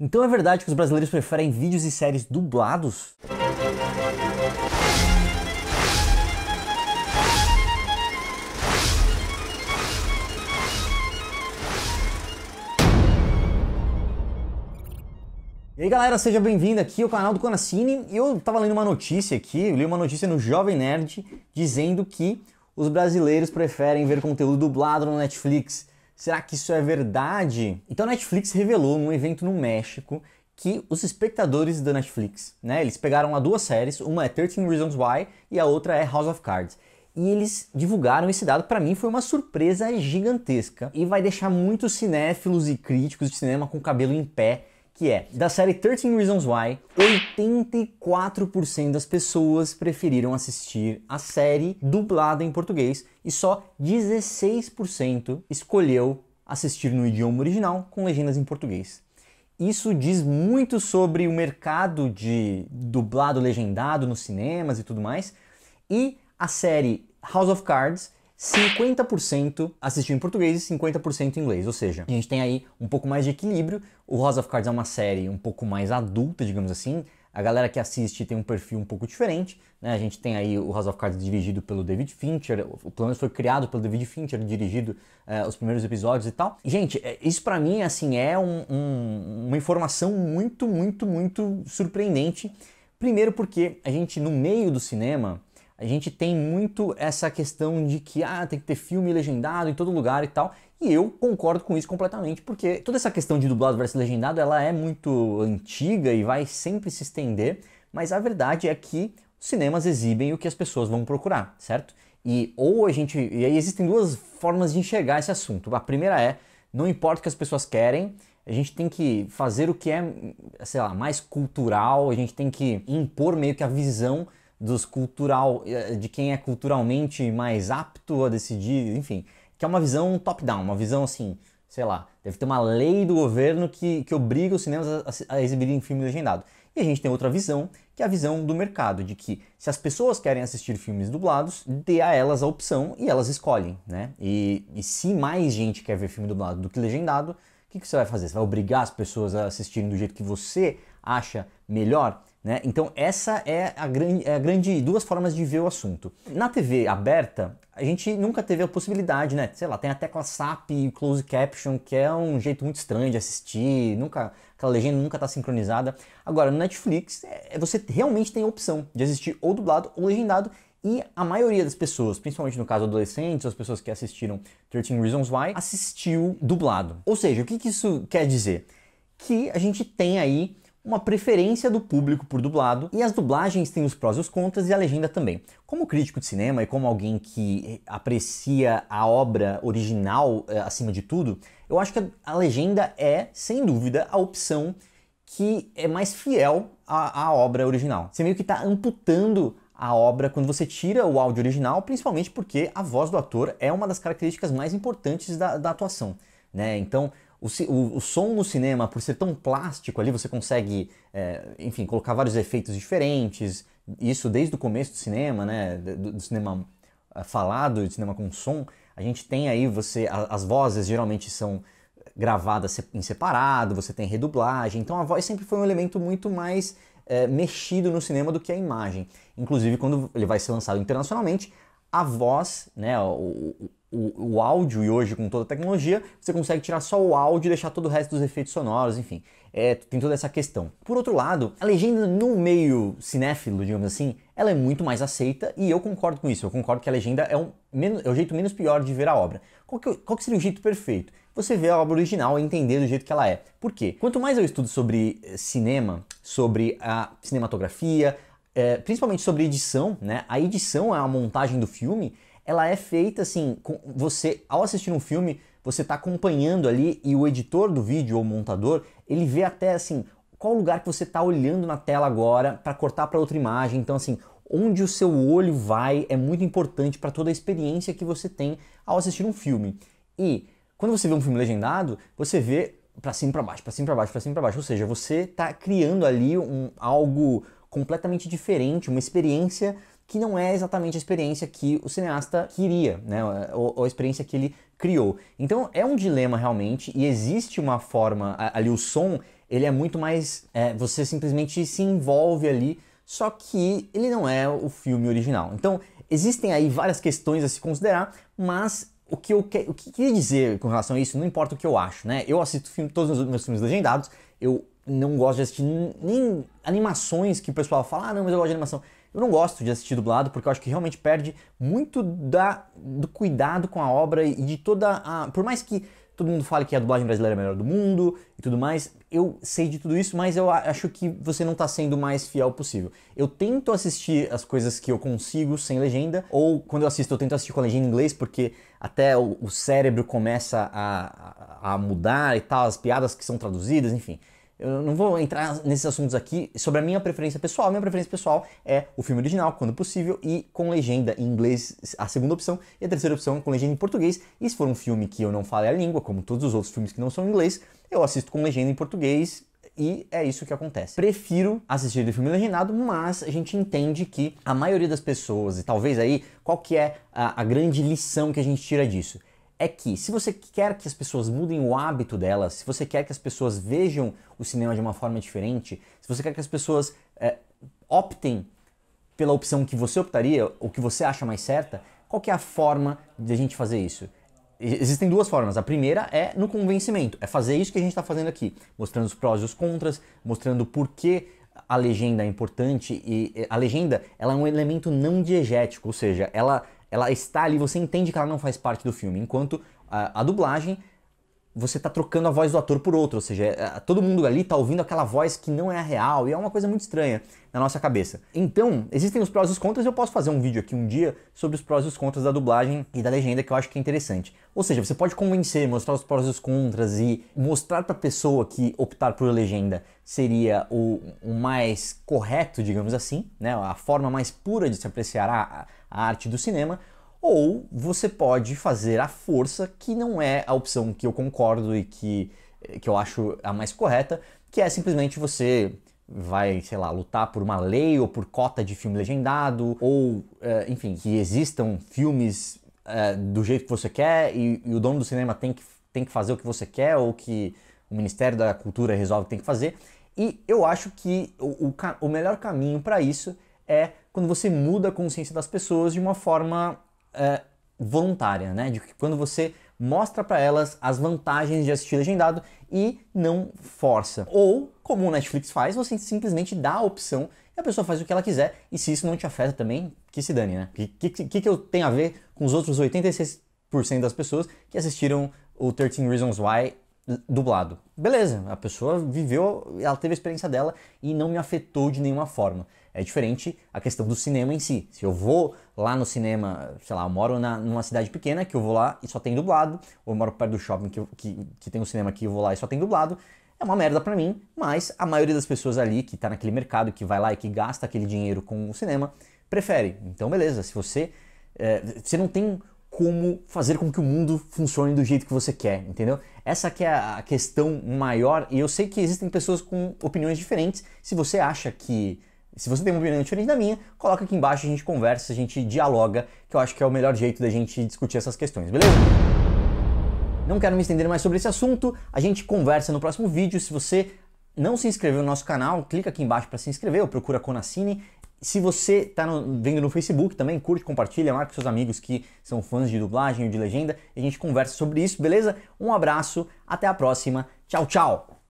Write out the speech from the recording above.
Então é verdade que os brasileiros preferem vídeos e séries dublados? E aí galera, seja bem-vindo aqui ao canal do Conacine. Eu tava lendo uma notícia aqui, eu li uma notícia no Jovem Nerd dizendo que os brasileiros preferem ver conteúdo dublado no Netflix. Será que isso é verdade? Então a Netflix revelou num evento no México que os espectadores da Netflix, né, eles pegaram a duas séries, uma é 13 Reasons Why e a outra é House of Cards. E eles divulgaram esse dado, para mim foi uma surpresa gigantesca e vai deixar muitos cinéfilos e críticos de cinema com o cabelo em pé que é, da série 13 Reasons Why, 84% das pessoas preferiram assistir a série dublada em português e só 16% escolheu assistir no idioma original com legendas em português. Isso diz muito sobre o mercado de dublado legendado nos cinemas e tudo mais. E a série House of Cards 50% assistiu em português e 50% em inglês. Ou seja, a gente tem aí um pouco mais de equilíbrio. O House of Cards é uma série um pouco mais adulta, digamos assim. A galera que assiste tem um perfil um pouco diferente. Né? A gente tem aí o House of Cards dirigido pelo David Fincher, o plano foi criado pelo David Fincher, dirigido eh, os primeiros episódios e tal. Gente, eh, isso para mim assim é um, um, uma informação muito, muito, muito surpreendente. Primeiro porque a gente no meio do cinema a gente tem muito essa questão de que ah, tem que ter filme legendado em todo lugar e tal. E eu concordo com isso completamente, porque toda essa questão de dublado versus legendado, ela é muito antiga e vai sempre se estender, mas a verdade é que os cinemas exibem o que as pessoas vão procurar, certo? E ou a gente, e aí existem duas formas de enxergar esse assunto. A primeira é, não importa o que as pessoas querem, a gente tem que fazer o que é, sei lá, mais cultural, a gente tem que impor meio que a visão dos cultural, eh, de quem é culturalmente mais apto a decidir, enfim, que é uma visão top-down, uma visão assim, sei lá, deve ter uma lei do governo que, que obriga os cinemas a, a exibirem filme legendado. E a gente tem outra visão, que é a visão do mercado, de que se as pessoas querem assistir filmes dublados, dê a elas a opção e elas escolhem, né? E, e se mais gente quer ver filme dublado do que legendado, o que, que você vai fazer? Você vai obrigar as pessoas a assistirem do jeito que você acha melhor? Né? Então essa é a, grande, é a grande duas formas de ver o assunto. Na TV aberta, a gente nunca teve a possibilidade, né? Sei lá, tem a tecla SAP e Close Caption, que é um jeito muito estranho de assistir, nunca, aquela legenda nunca está sincronizada. Agora, no Netflix, é, você realmente tem a opção de assistir ou dublado ou legendado, e a maioria das pessoas, principalmente no caso adolescentes, as pessoas que assistiram 13 Reasons Why, assistiu dublado. Ou seja, o que, que isso quer dizer? Que a gente tem aí uma preferência do público por dublado, e as dublagens têm os prós e os contras, e a legenda também. Como crítico de cinema e como alguém que eh, aprecia a obra original eh, acima de tudo, eu acho que a legenda é, sem dúvida, a opção que é mais fiel à, à obra original. Você meio que está amputando a obra quando você tira o áudio original, principalmente porque a voz do ator é uma das características mais importantes da, da atuação. Né? Então, o, o, o, som no cinema, por ser tão plástico ali, você consegue, é, enfim, colocar vários efeitos diferentes. Isso desde o começo do cinema, né? Do, do cinema é, falado, do cinema com som. A gente tem aí você. A, as vozes geralmente são gravadas em separado, você tem redublagem. Então a voz sempre foi um elemento muito mais é, mexido no cinema do que a imagem. Inclusive, quando ele vai ser lançado internacionalmente, a voz, né, o, o, o, áudio, e hoje com toda a tecnologia, você consegue tirar só o áudio e deixar todo o resto dos efeitos sonoros, enfim, é, tem toda essa questão. Por outro lado, a legenda no meio cinéfilo, digamos assim, ela é muito mais aceita e eu concordo com isso, eu concordo que a legenda é, um, é o jeito menos pior de ver a obra. Qual que, qual que seria o jeito perfeito? Você vê a obra original e entender do jeito que ela é. Por quê? Quanto mais eu estudo sobre eh, cinema, sobre a cinematografia, é, principalmente sobre edição, né? A edição, a montagem do filme, ela é feita assim, você ao assistir um filme, você está acompanhando ali e o editor do vídeo ou montador, ele vê até assim qual lugar que você está olhando na tela agora para cortar para outra imagem. Então assim, onde o seu olho vai é muito importante para toda a experiência que você tem ao assistir um filme. E quando você vê um filme legendado, você vê para cima para baixo, para cima para baixo, para cima para baixo, ou seja, você está criando ali um algo completamente diferente, uma experiência que não é exatamente a experiência que o cineasta queria, né? Ou, ou, a experiência que ele criou. Então é um dilema realmente e existe uma forma ali o som ele é muito mais é, você simplesmente se envolve ali, só que ele não é o filme original. Então existem aí várias questões a se considerar, mas o que eu que, o que queria dizer com relação a isso, não importa o que eu acho, né? Eu assisto filme, todos os meus filmes legendados, eu não gosto de assistir nem animações que o pessoal fala, ah, não, mas eu gosto de animação. Eu não gosto de assistir dublado porque eu acho que realmente perde muito da, do cuidado com a obra e de toda a. Por mais que todo mundo fale que a dublagem brasileira é a melhor do mundo e tudo mais, eu sei de tudo isso, mas eu acho que você não está sendo o mais fiel possível. Eu tento assistir as coisas que eu consigo sem legenda, ou quando eu assisto, eu tento assistir com a legenda em inglês, porque até o, o cérebro começa a, a, a mudar e tal, as piadas que são traduzidas, enfim eu não vou entrar nesses assuntos aqui sobre a minha preferência pessoal. minha preferência pessoal é o filme original, quando possível, e com legenda em inglês, a segunda opção, e a terceira opção com legenda em português. E se for um filme que eu não fale a língua, como todos os outros filmes que não são em inglês, eu assisto com legenda em português. E é isso que acontece. Prefiro assistir o filme legendado, mas a gente entende que a maioria das pessoas, e talvez aí, qual que é a, a grande lição que a gente tira disso? é que se você quer que as pessoas mudem o hábito delas, se você quer que as pessoas vejam o cinema de uma forma diferente, se você quer que as pessoas é, optem pela opção que você optaria, ou que você acha mais certa, qual que é a forma de a gente fazer isso? Existem duas formas. A primeira é no convencimento, é fazer isso que a gente está fazendo aqui, mostrando os prós e os contras, mostrando por que a legenda é importante e a legenda ela é um elemento não diegético, ou seja, ela ela está ali, você entende que ela não faz parte do filme, enquanto a, a dublagem você está trocando a voz do ator por outro, ou seja, é, todo mundo ali está ouvindo aquela voz que não é a real e é uma coisa muito estranha na nossa cabeça. Então, existem os prós e os contras, eu posso fazer um vídeo aqui um dia sobre os prós e os contras da dublagem e da legenda que eu acho que é interessante. Ou seja, você pode convencer, mostrar os prós e os contras e mostrar para a pessoa que optar por legenda seria o, o, mais correto, digamos assim, né, a forma mais pura de se apreciar a, a arte do cinema, ou você pode fazer a força, que não é a opção que eu concordo e que, eh, que eu acho a mais correta, que é simplesmente você vai, sei lá, lutar por uma lei ou por cota de filme legendado, ou, eh, enfim, que existam filmes eh, do jeito que você quer e, e o dono do cinema tem que, tem que fazer o que você quer ou que o Ministério da Cultura resolve que tem que fazer. E eu acho que o, o, o melhor caminho para isso é quando você muda a consciência das pessoas de uma forma é, voluntária, né? De que quando você mostra para elas as vantagens de assistir legendado e não força. Ou, como o Netflix faz, você simplesmente dá a opção e a pessoa faz o que ela quiser. E se isso não te afeta também, que se dane, né? O que, que, que eu tenho a ver com os outros 86% das pessoas que assistiram o 13 Reasons Why dublado? Beleza, a pessoa viveu, ela teve a experiência dela e não me afetou de nenhuma forma. É diferente a questão do cinema em si. Se eu vou lá no cinema, sei lá, eu moro na, numa cidade pequena que eu vou lá e só tem dublado, ou eu moro perto do shopping que, que, que tem um cinema que eu vou lá e só tem dublado, é uma merda para mim, mas a maioria das pessoas ali que tá naquele mercado, que vai lá e que gasta aquele dinheiro com o cinema, prefere. Então, beleza, se você. É, você não tem como fazer com que o mundo funcione do jeito que você quer, entendeu? Essa que é a questão maior, e eu sei que existem pessoas com opiniões diferentes. Se você acha que se você tem uma opinião diferente da minha, coloca aqui embaixo, a gente conversa, a gente dialoga, que eu acho que é o melhor jeito da gente discutir essas questões, beleza? Não quero me estender mais sobre esse assunto, a gente conversa no próximo vídeo. Se você não se inscreveu no nosso canal, clica aqui embaixo para se inscrever ou procura Conacine. Se você está vendo no Facebook também, curte, compartilha, marca seus amigos que são fãs de dublagem ou de legenda e a gente conversa sobre isso, beleza? Um abraço, até a próxima, tchau, tchau!